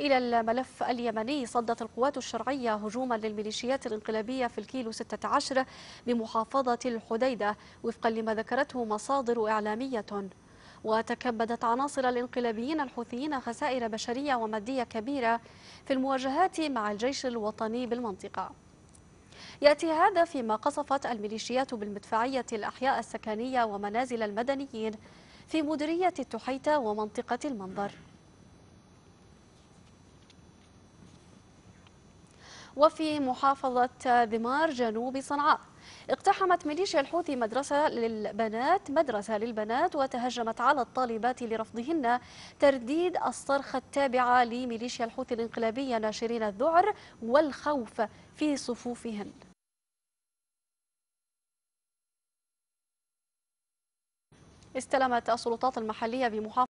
إلى الملف اليمني صدت القوات الشرعية هجوما للميليشيات الانقلابية في الكيلو 16 بمحافظة الحديدة وفقا لما ذكرته مصادر إعلامية وتكبدت عناصر الانقلابيين الحوثيين خسائر بشرية ومادية كبيرة في المواجهات مع الجيش الوطني بالمنطقة يأتي هذا فيما قصفت الميليشيات بالمدفعية الأحياء السكنية ومنازل المدنيين في مديرية التحيتة ومنطقة المنظر وفي محافظة ذمار جنوب صنعاء اقتحمت ميليشيا الحوثي مدرسة للبنات مدرسة للبنات وتهجمت على الطالبات لرفضهن ترديد الصرخة التابعة لميليشيا الحوثي الانقلابية ناشرين الذعر والخوف في صفوفهن استلمت السلطات المحلية بمحافظة